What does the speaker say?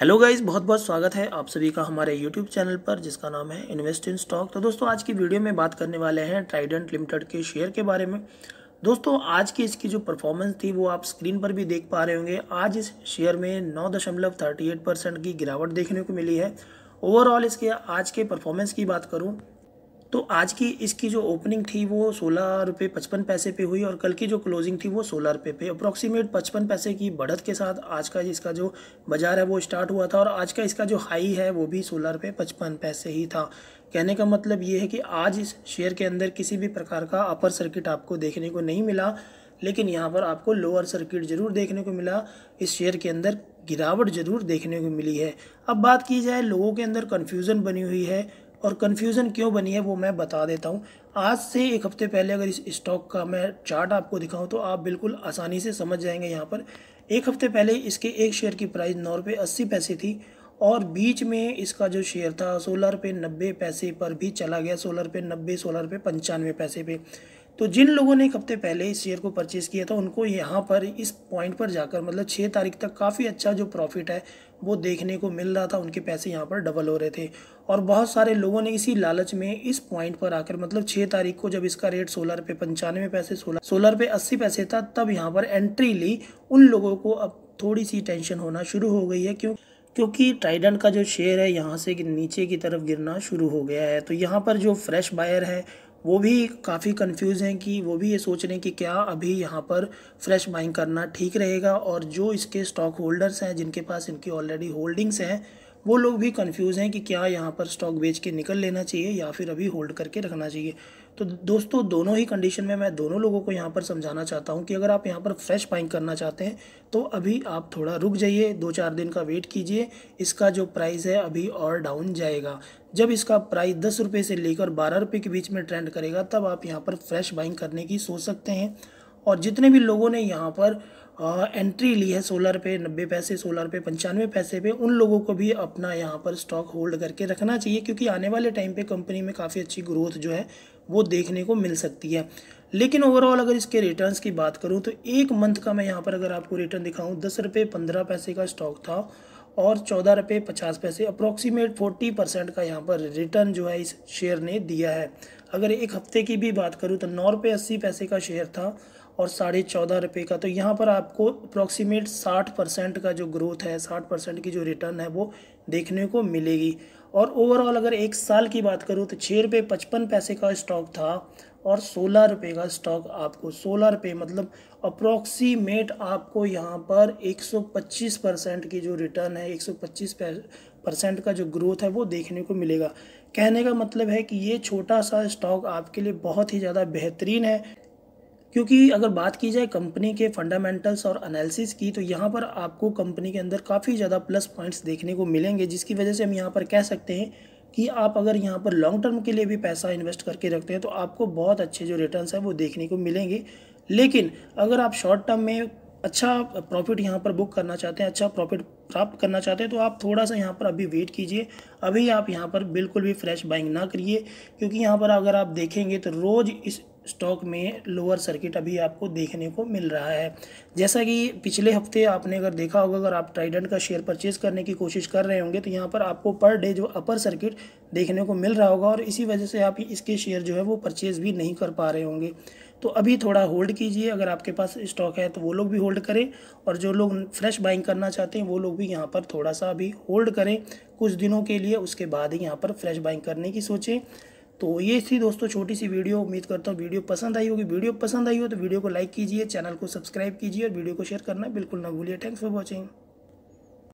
hello guys बहुत बहुत स्वागत है आप सभी का हमारे यूट्यूब चैनल पर जिसका नाम है इन्वेस्ट इन स्टॉक तो दोस्तों आज की वीडियो में बात करने वाले हैं ट्राइडेंट लिमिटेड के शेयर के बारे में दोस्तों आज की इसकी जो परफॉर्मेंस थी वो आप स्क्रीन पर भी देख पा रहे होंगे आज इस शेयर में नौ दशमलव थर्टी एट परसेंट की गिरावट देखने को मिली है ओवरऑल इसके आज के परफॉर्मेंस की बात करूँ तो आज की इसकी जो ओपनिंग थी वो सोलह रुपये पचपन पैसे पे हुई और कल की जो क्लोजिंग थी वो सोलह रुपये पे अप्रॉक्सीमेट पचपन पैसे की बढ़त के साथ आज का इसका जो बाज़ार है वो स्टार्ट हुआ था और आज का इसका जो हाई है वो भी सोलह रुपये पचपन पैसे ही था कहने का मतलब ये है कि आज इस शेयर के अंदर किसी भी प्रकार का अपर सर्किट आपको देखने को नहीं मिला लेकिन यहाँ पर आपको लोअर सर्किट ज़रूर देखने को मिला इस शेयर के अंदर गिरावट ज़रूर देखने को मिली है अब बात की जाए लोगों के अंदर कन्फ्यूज़न बनी हुई है और कन्फ्यूज़न क्यों बनी है वो मैं बता देता हूँ आज से एक हफ़्ते पहले अगर इस स्टॉक का मैं चार्ट आपको दिखाऊँ तो आप बिल्कुल आसानी से समझ जाएंगे यहाँ पर एक हफ़्ते पहले इसके एक शेयर की प्राइस नौ रुपये अस्सी पैसे थी और बीच में इसका जो शेयर था सोलह रुपये नब्बे पैसे पर भी चला गया सोलह रुपये नब्बे सोलह रुपये पंचानवे पैसे पे तो जिन लोगों ने एक हफ्ते पहले इस शेयर को परचेज़ किया था उनको यहाँ पर इस पॉइंट पर जाकर मतलब छः तारीख तक काफ़ी अच्छा जो प्रॉफिट है वो देखने को मिल रहा था उनके पैसे यहाँ पर डबल हो रहे थे और बहुत सारे लोगों ने इसी लालच में इस पॉइंट पर आकर मतलब छः तारीख को जब इसका रेट सोलह रुपये पंचानवे पैसे सोलह सोलह रुपये अस्सी पैसे था तब यहाँ पर एंट्री ली उन लोगों को अब थोड़ी सी टेंशन होना शुरू हो गई है क्यों क्योंकि ट्राइडन का जो शेयर है यहाँ से नीचे की तरफ गिरना शुरू हो गया है तो यहाँ पर जो फ्रेश बायर है वो भी काफ़ी कंफ्यूज हैं कि वो भी ये सोच रहे हैं कि क्या अभी यहाँ पर फ्रेश बाइंग करना ठीक रहेगा और जो इसके स्टॉक होल्डर्स हैं जिनके पास इनकी ऑलरेडी होल्डिंग्स हैं वो लोग भी कंफ्यूज हैं कि क्या यहाँ पर स्टॉक बेच के निकल लेना चाहिए या फिर अभी होल्ड करके रखना चाहिए तो दोस्तों दोनों ही कंडीशन में मैं दोनों लोगों को यहाँ पर समझाना चाहता हूँ कि अगर आप यहाँ पर फ्रेश बाइंग करना चाहते हैं तो अभी आप थोड़ा रुक जाइए दो चार दिन का वेट कीजिए इसका जो प्राइस है अभी और डाउन जाएगा जब इसका प्राइस दस रुपये से लेकर बारह रुपये के बीच में ट्रेंड करेगा तब आप यहाँ पर फ्रेश बाइंग करने की सोच सकते हैं और जितने भी लोगों ने यहाँ पर एंट्री ली है सोलर पे नब्बे पैसे सोलर पे पंचानवे पैसे पे उन लोगों को भी अपना यहाँ पर स्टॉक होल्ड करके रखना चाहिए क्योंकि आने वाले टाइम पे कंपनी में काफ़ी अच्छी ग्रोथ जो है वो देखने को मिल सकती है लेकिन ओवरऑल अगर इसके रिटर्न्स की बात करूँ तो एक मंथ का मैं यहाँ पर अगर आपको रिटर्न दिखाऊँ दस रुपये पंद्रह पैसे का स्टॉक था और चौदह रुपये पचास पैसे अप्रोक्सीमेट फोर्टी परसेंट का यहाँ पर रिटर्न जो है इस शेयर ने दिया है अगर एक हफ्ते की भी बात करूँ तो नौ रुपये अस्सी पैसे का शेयर था और साढ़े चौदह रुपये का तो यहाँ पर आपको अप्रोक्सीमेट साठ परसेंट का जो ग्रोथ है साठ परसेंट की जो रिटर्न है वो देखने को मिलेगी और ओवरऑल अगर एक साल की बात करूँ तो छः रुपये पचपन पैसे का स्टॉक था और सोलह रुपये का स्टॉक आपको सोलह रुपये मतलब अप्रोक्सीमेट आपको यहाँ पर एक सौ पच्चीस परसेंट की जो रिटर्न है एक सौ पच्चीस परसेंट का जो ग्रोथ है वो देखने को मिलेगा कहने का मतलब है कि ये छोटा सा स्टॉक आपके लिए बहुत ही ज़्यादा बेहतरीन है क्योंकि अगर बात की जाए कंपनी के फंडामेंटल्स और एनालिसिस की तो यहाँ पर आपको कंपनी के अंदर काफ़ी ज़्यादा प्लस पॉइंट्स देखने को मिलेंगे जिसकी वजह से हम यहाँ पर कह सकते हैं कि आप अगर यहाँ पर लॉन्ग टर्म के लिए भी पैसा इन्वेस्ट करके रखते हैं तो आपको बहुत अच्छे जो रिटर्न है वो देखने को मिलेंगे लेकिन अगर आप शॉर्ट टर्म में अच्छा प्रॉफिट यहाँ पर बुक करना चाहते हैं अच्छा प्रॉफिट प्राप्त करना चाहते हैं तो आप थोड़ा सा यहाँ पर अभी वेट कीजिए अभी आप यहाँ पर बिल्कुल भी फ्रेश बाइंग ना करिए क्योंकि यहाँ पर अगर आप देखेंगे तो रोज़ इस स्टॉक में लोअर सर्किट अभी आपको देखने को मिल रहा है जैसा कि पिछले हफ्ते आपने अगर देखा होगा अगर आप ट्राइडेंट का शेयर परचेज करने की कोशिश कर रहे होंगे तो यहाँ पर आपको पर डे जो अपर सर्किट देखने को मिल रहा होगा और इसी वजह से आप इसके शेयर जो है वो परचेज भी नहीं कर पा रहे होंगे तो अभी थोड़ा होल्ड कीजिए अगर आपके पास स्टॉक है तो वो लोग भी होल्ड करें और जो लोग फ्रेश बाइंग करना चाहते हैं वो लोग भी यहाँ पर थोड़ा सा अभी होल्ड करें कुछ दिनों के लिए उसके बाद ही यहाँ पर फ्रेश बाइंग करने की सोचें तो ये थी दोस्तों छोटी सी वीडियो उम्मीद करता हूँ वीडियो पसंद आई होगी वीडियो पसंद आई हो तो वीडियो को लाइक कीजिए चैनल को सब्सक्राइब कीजिए और वीडियो को शेयर करना बिल्कुल ना भूलिए थैंक्स फॉर वॉचिंग